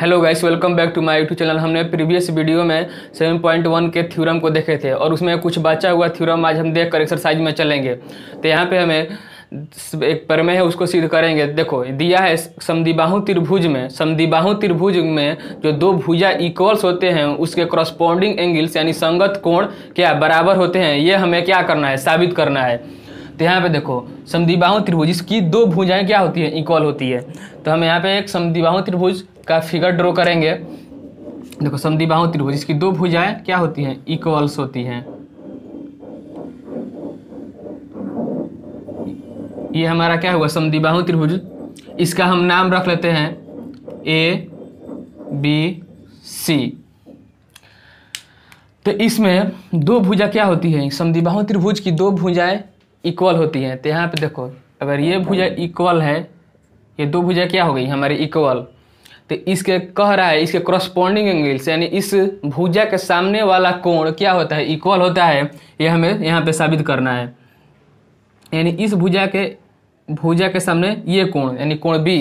hello guys welcome back to my YouTube channel हमने previous video में 7.1 के theorem को देखे थे और उसमें कुछ बचा हुआ थ्योरम आज हम देख कर एक्सरसाइज में चलेंगे तो यहाँ पे हमें एक परमे है उसको सिद्ध करेंगे देखो दिया है समदिबाहु त्रिभुज में समदिबाहु त्रिभुज में जो दो भुजा इक्वल्स होते हैं उसके क्रॉसपॉन्डिंग एंगल्स यानी संगत कोण क्या बराबर होते हैं ये हमें क्या करना है साबित करना है तो यहाँ पे देखो समदिबाहु त्रिभुज इसकी दो भुजाएं क्या होती है इक्वल होती है तो हम यहाँ पे एक समदिबाहु त्रिभुज का फिगर ड्रॉ करेंगे देखो समधि बाहु त्रिभुज इसकी दो भुजाएं क्या होती हैं इक्वल्स होती हैं ये हमारा क्या हुआ समधि बाहु त्रिभुज इसका हम नाम रख लेते हैं ए बी सी तो इसमें दो भुजा क्या होती है समदिबाहु त्रिभुज की दो भुजाएं इक्वल होती हैं तो यहाँ पे देखो अगर ये भुजा इक्वल है ये दो भुजा क्या हो गई हमारी इक्वल तो इसके कह रहा है इसके क्रॉसपॉन्डिंग एंगल्स यानी इस भुजा के सामने वाला कोण क्या होता है इक्वल होता है ये यह हमें यहाँ पे साबित करना है यानी इस भुजा के भुजा के सामने ये कोण यानी कोण बी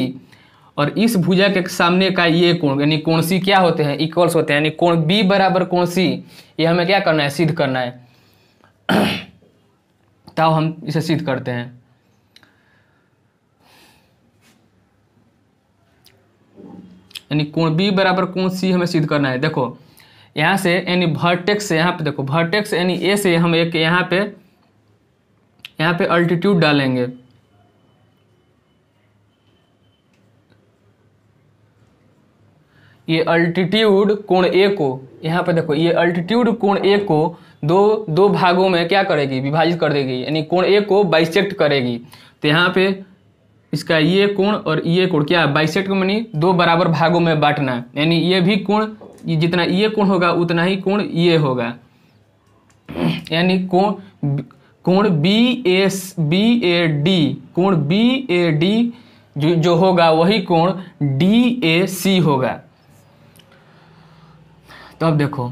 और इस भुजा के सामने का ये कोण यानी कोण सी क्या होते हैं इक्वल्स होते हैं यानी कोण बी बराबर कोण सी ये हमें क्या करना है सिद्ध करना है तो हम इसे सिद्ध करते हैं यानी कोण बी बराबर कोण सी हमें सिद्ध करना है देखो यहाँ से यानी भर्टेक्स से यहाँ पे देखो भर्टेक्स यानी ए से हम एक यहाँ पे यहाँ पे अल्टीट्यूड डालेंगे ये अल्टीट्यूड कोण ए को यहाँ पे देखो ये अल्टीट्यूड कोण ए को दो दो भागों में क्या करेगी विभाजित कर देगी यानी कोण ए को बाइसेक्ट करेगी तो यहाँ पे इसका ये कोण और ये कोण क्या बाइसेट को मैंने दो बराबर भागों में बांटना यानी ये भी कोण जितना ये कोण होगा उतना ही कोण ये होगा यानी कोण कोण B S B A D कोण बी ए डी जो जो होगा वही कोण डी ए सी होगा तो अब देखो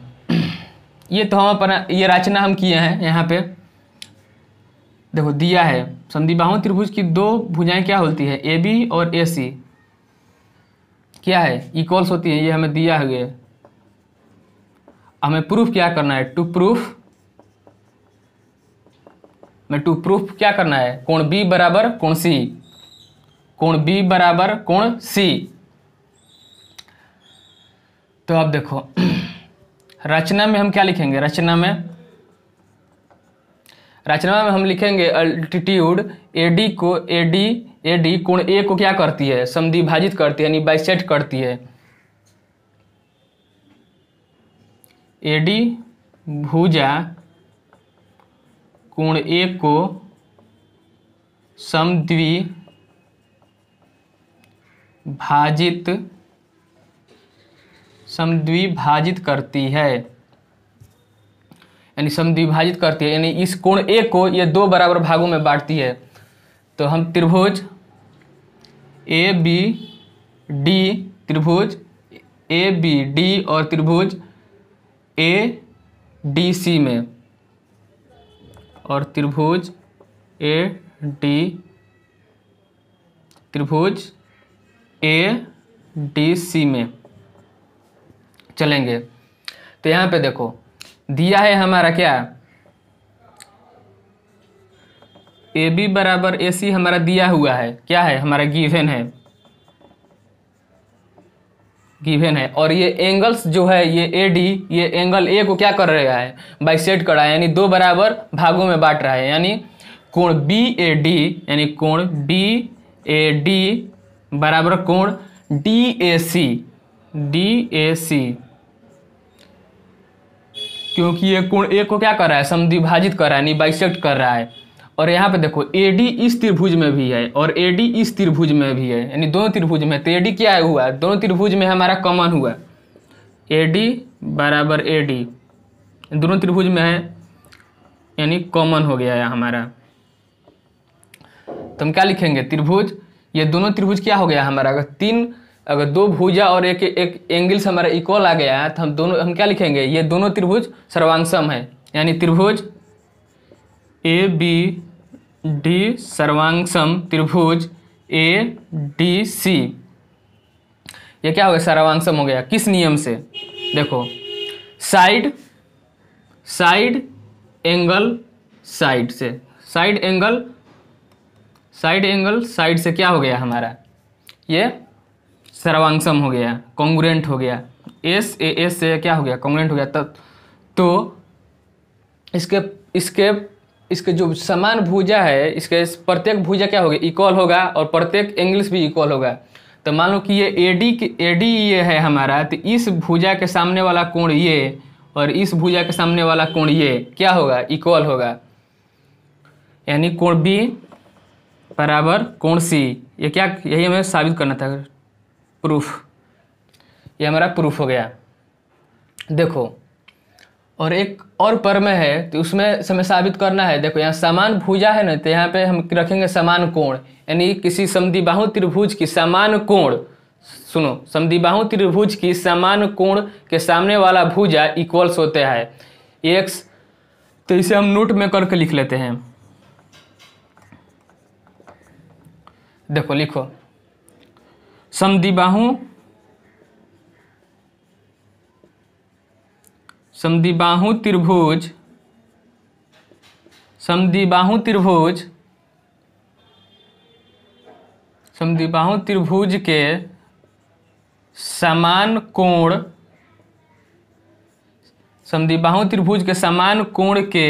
ये तो हम अपना ये रचना हम किए हैं यहाँ पे देखो दिया है संधिबाहु त्रिभुज की दो भुजाएं क्या होती है ए बी और ए सी क्या है इक्वल्स होती है ये हमें दिया हुआ है हमें प्रूफ क्या करना है टू प्रूफ में टू प्रूफ क्या करना है कोण बी बराबर कोण सी कोण बी बराबर कोण सी तो अब देखो रचना में हम क्या लिखेंगे रचना में रचना में हम लिखेंगे अल्टीट्यूड ए डी को ए डी ए डी कोण ए को क्या करती है समद्विभाजित करती है यानी बाइसेट करती है ए डी भुजा कोण ए को समद्वि भाजित समद्विभाजित करती है यानी समद्विभाजित करती है यानी इस कोण ए को ये दो बराबर भागों में बांटती है तो हम त्रिभुज ए बी डी त्रिभुज ए बी डी और त्रिभुज ए डी सी में और त्रिभुज ए डी त्रिभुज ए डी सी में चलेंगे तो यहाँ पे देखो दिया है हमारा क्या ए बी बराबर ए सी हमारा दिया हुआ है क्या है हमारा गिवन है गिवन है और ये एंगल्स जो है ये ए डी ये एंगल ए को क्या कर रहा है बाई सेट कर रहा है यानी दो बराबर भागों में बांट रहा है यानी कोण बी ए डी यानी कोण बी ए डी बराबर कोण D A C D A सी क्योंकि ये कोण ए को क्या कर रहा है समद्विभाजित कर रहा है बाइसेक्ट कर रहा है और यहाँ पे देखो ए डी इस त्रिभुज में भी है और ए डी इस त्रिभुज में भी है यानी दोनों त्रिभुज में तो ए डी क्या हुआ दोनों त्रिभुज में हमारा कॉमन हुआ ए डी बराबर ए डी दोनों त्रिभुज में है यानी कॉमन हो गया है हमारा तो हम क्या लिखेंगे त्रिभुज ये दोनों त्रिभुज क्या हो गया हमारा अगर तीन अगर दो भुजा और एक एक एंगल से हमारा इक्वल आ गया है तो हम दोनों हम क्या लिखेंगे ये दोनों त्रिभुज सर्वांगसम है यानी त्रिभुज ए बी डी सर्वांगसम त्रिभुज ए डी सी ये क्या हो गया सर्वांगसम हो गया किस नियम से देखो साइड साइड एंगल साइड से side angle side angle side से क्या हो गया हमारा ये सर्वांगसम हो गया कॉन्ग्रेंट हो गया एस ए एस से क्या हो गया कॉन्ग्रेंट हो गया तब तो इसके इसके इसके जो समान भुजा है इसके प्रत्येक भुजा क्या होगी इक्वल होगा और प्रत्येक एंगल्स भी इक्वल होगा तो मान लो कि ये ए डी ए डी ये है हमारा तो इस भुजा के सामने वाला कोण ये और इस भुजा के सामने वाला कोण ये क्या होगा इक्वल होगा यानी कोण बी बराबर कोण सी ये क्या यही हमें साबित करना था प्रूफ ये हमारा प्रूफ हो गया देखो और एक और पर में है तो उसमें समय साबित करना है देखो यहाँ समान भुजा है ना तो यहाँ पे हम रखेंगे समान कोण यानी किसी समदिबाहु त्रिभुज की समान कोण सुनो बाहु त्रिभुज की समान कोण के सामने वाला भुजा इक्वल्स होते हैं एक्स तो इसे हम नोट में करके लिख लेते हैं देखो लिखो संधिबाहु समदिबाहु त्रिभुज समदिबाहु त्रिभुज समदिबाहु त्रिभुज के समान कोण समदिबाहु त्रिभुज के समान कोण के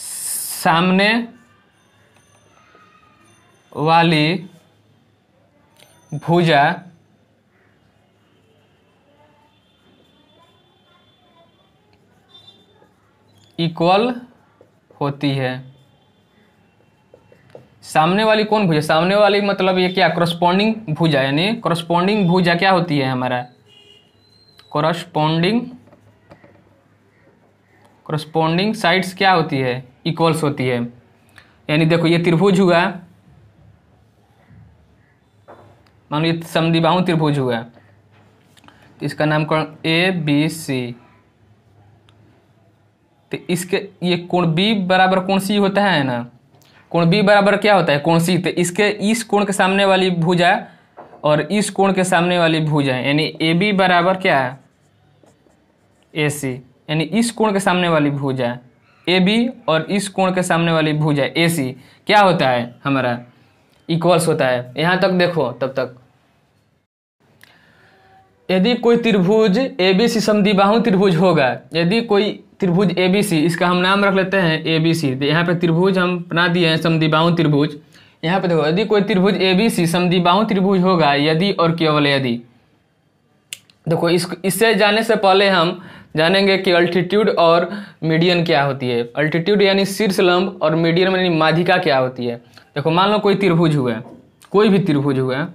सामने वाली भुजा इक्वल होती है सामने वाली कौन भुजा सामने वाली मतलब ये क्या करस्पॉन्डिंग भुजा यानी करस्पॉन्डिंग भुजा क्या होती है हमारा क्रस्पोंडिंग क्रस्पोंडिंग साइड्स क्या होती है इक्वल्स होती है यानी देखो ये त्रिभुज हुआ मान लो ये समदिबाहु त्रिभुज हुआ तो इसका नामकरण ए बी सी तो इसके ये कोण बी बराबर कोण सी होता है ना कोण बी बराबर क्या होता है कोण सी तो इसके इस कोण के सामने वाली भुजा और इस कोण के सामने वाली भुजा यानी ए बी बराबर क्या है ए सी यानी इस कोण के सामने वाली भुजा ए बी और इस कोण के सामने वाली भुजा ए सी क्या होता है हमारा इक्वल्स होता है यहाँ तक देखो तब तक यदि कोई त्रिभुज ए बी सी समदिबाहु त्रिभुज होगा यदि कोई त्रिभुज ए बी सी इसका हम नाम रख लेते हैं ए बी सी यहाँ पे त्रिभुज हम बना दिए हैं समदिबाहु त्रिभुज यहाँ पे देखो यदि कोई त्रिभुज ए बी सी समदिबाहु त्रिभुज होगा यदि और केवल यदि देखो इस इससे जाने से पहले हम जानेंगे कि अल्टीट्यूड और मीडियन क्या होती है अल्टीट्यूड यानी शीर्ष लंब और मीडियन यानी माधिका क्या होती है देखो मान लो कोई त्रिभुज हुए कोई भी त्रिभुज हुआ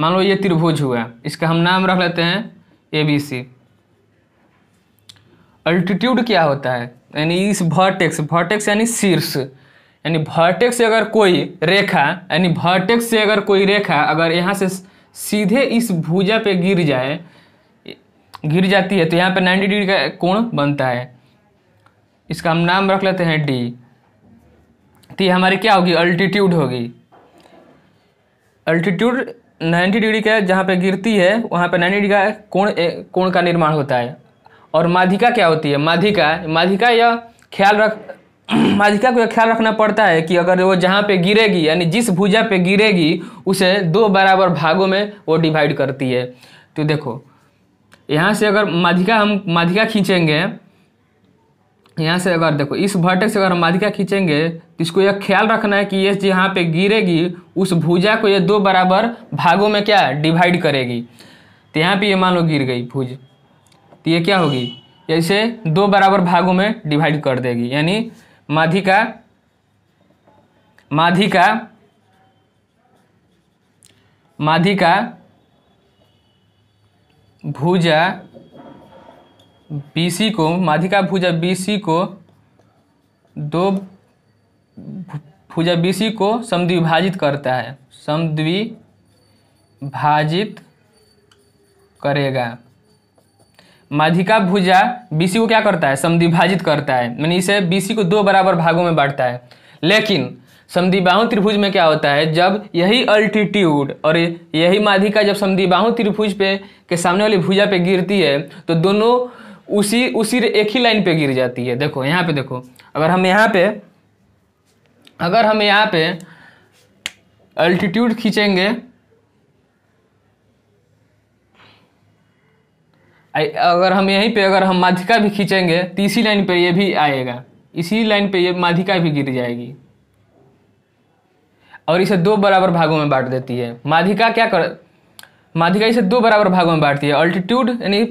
मान लो ये त्रिभुज हुआ इसका हम नाम रख लेते हैं ए बी सी अल्टीट्यूड क्या होता है यानी इस भर्टेक्स भर्टेक्स यानी शीर्ष यानी वर्टेक्स से अगर कोई रेखा यानी भर्टेक्स से अगर कोई रेखा अगर यहाँ से सीधे इस भुजा पे गिर जाए गिर जाती है तो यहाँ पे 90 डिग्री का कोण बनता है इसका हम नाम रख लेते हैं डी तो ये हमारी क्या होगी अल्टीट्यूड होगी अल्टीट्यूड 90 डिग्री का जहाँ पे गिरती है वहाँ पे 90 डिग्री का कोण कोण का निर्माण होता है और माधिका क्या होती है माधिका माधिका यह ख्याल रख माधिका को यह ख्याल रखना पड़ता है कि अगर वो जहाँ पे गिरेगी यानी जिस भुजा पे गिरेगी उसे दो बराबर भागों में वो डिवाइड करती है तो देखो यहाँ से अगर माधिका हम माधिका खींचेंगे यहाँ से अगर देखो इस भटक से अगर हम माधिका खींचेंगे तो इसको यह ख्याल रखना है कि ये जहाँ पे गिरेगी उस भुजा को ये दो बराबर भागों में क्या डिवाइड करेगी तो यहाँ पर ये मान लो गिर गई भुज तो ये क्या होगी इसे दो बराबर भागों में डिवाइड कर देगी यानी माधिका माधिका माधिका भुजा बीसी को माधिका भुजा बीसी को दो भुजा बीसी को समद्विभाजित करता है समद्विभाजित करेगा माधिका भुजा बीसी को क्या करता है समद्विभाजित करता है मैंने इसे बीसी को दो बराबर भागों में बांटता है लेकिन समद्विबाहु त्रिभुज में क्या होता है जब यही अल्टीट्यूड और यही माधिका जब समद्विबाहु त्रिभुज पे के सामने वाली भुजा पे गिरती है तो दोनों उसी उसी एक ही लाइन पे गिर जाती है देखो यहाँ पे देखो अगर हम यहाँ पे अगर हम यहाँ पे अल्टीट्यूड खींचेंगे अगर हम यहीं पे अगर हम माधिका भी खींचेंगे तो इसी लाइन पे ये भी आएगा इसी लाइन पे ये माधिका भी गिर जाएगी और इसे दो बराबर भागों में बांट देती है माधिका क्या कर माधिका इसे दो बराबर भागों में बांटती है अल्टीट्यूड यानी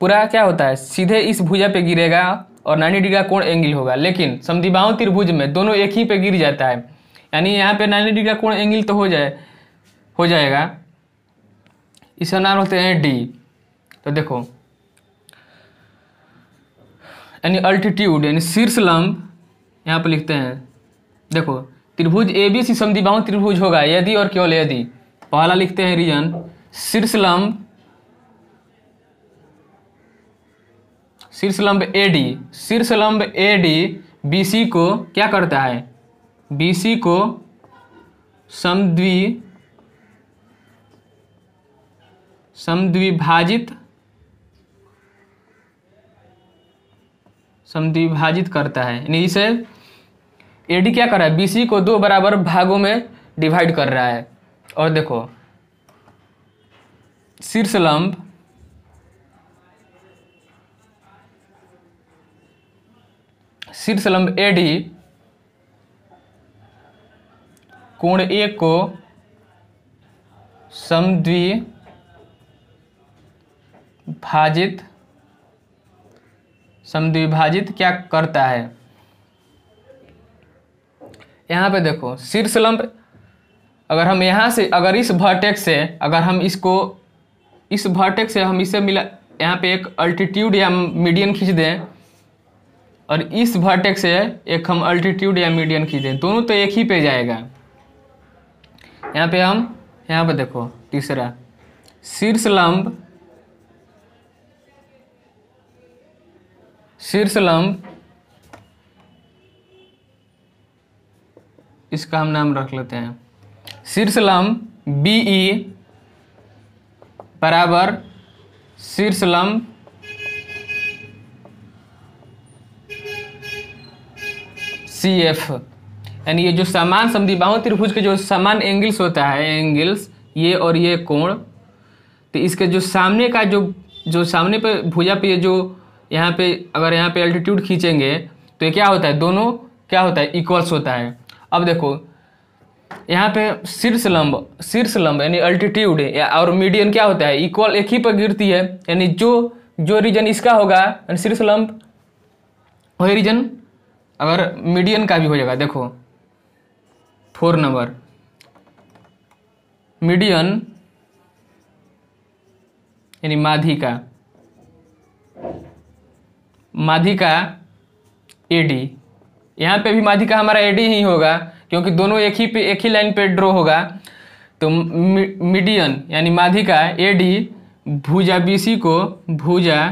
पूरा क्या होता है सीधे इस भुजा पे गिरेगा और नाइन्टी डिग्री का कोण एंगल होगा लेकिन समदिबाहु त्रिभुज में दोनों एक ही पे गिर जाता है यानी यहाँ पे नाइन्टी डिग्री का कोण एंगल तो हो जाए हो जाएगा इसका नाम होते हैं डी तो देखो यानी अल्टीट्यूड यानी शीर्ष लंब यहाँ पर लिखते हैं देखो त्रिभुज ए बी सी समदिबाहु त्रिभुज होगा यदि और केवल यदि पहला लिखते हैं रीजन शीर्ष लंब शीर्ष लंब ए डी शीर्ष लंब ए डी बी सी को क्या करता है बी सी को समद्वि समद्विभाजित समिभाजित करता है यानी इसे एडी क्या कर रहा है बीसी को दो बराबर भागों में डिवाइड कर रहा है और देखो शीर्ष लंब शीर्ष लंब ए डी कोण ए को समद्वि भाजित समद्विभाजित क्या करता है यहाँ पे देखो शीर्ष लंब अगर हम यहाँ से अगर इस भर्टेक्स से अगर हम इसको इस भर्टेक्स से हम इसे मिला यहाँ पे एक अल्टीट्यूड या मीडियन खींच दें और इस भर्टेक्स से एक हम अल्टीट्यूड या मीडियन खींच दें दोनों तो एक ही पे जाएगा यहाँ पे हम यहाँ पे देखो तीसरा शीर्ष लंब शीर्ष लंब इसका हम नाम रख लेते हैं शीर्ष लंब बी ई बराबर शीर्ष लंब सी एफ यानी ये जो समान बाहु त्रिभुज के जो समान एंगल्स होता है एंगल्स ये और ये कोण तो इसके जो सामने का जो जो सामने पे भुजा पे ये जो यहाँ पे अगर यहाँ पे एल्टीट्यूड खींचेंगे तो ये क्या होता है दोनों क्या होता है इक्वल्स होता है अब देखो यहाँ पे शीर्ष लंब शीर्ष लंब यानी अल्टीट्यूड या और मीडियन क्या होता है इक्वल एक ही पर गिरती है यानी जो जो रीजन इसका होगा यानी शीर्ष लंब वही रीजन अगर मीडियन का भी हो जाएगा देखो फोर नंबर मीडियन यानी माधी का माधिका ए डी यहाँ पे भी माधिका हमारा ए डी ही होगा क्योंकि दोनों एक ही पे एक ही लाइन पे ड्रॉ होगा तो मीडियन यानी माधिका ए डी भुजा बी सी को भुजा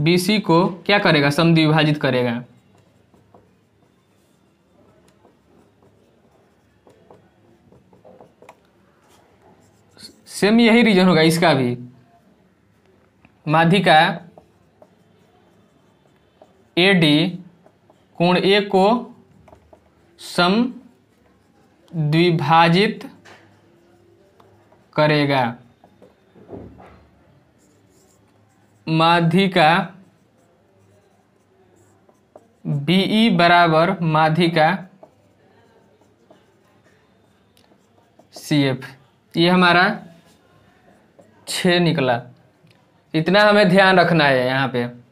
बी सी को क्या करेगा समद्विभाजित करेगा सेम यही रीजन होगा इसका भी माधिका ए डी कोण ए को सम द्विभाजित करेगा माध्यिका बीई बराबर माध्यिका सी एफ ये हमारा छः निकला इतना हमें ध्यान रखना है यहाँ पे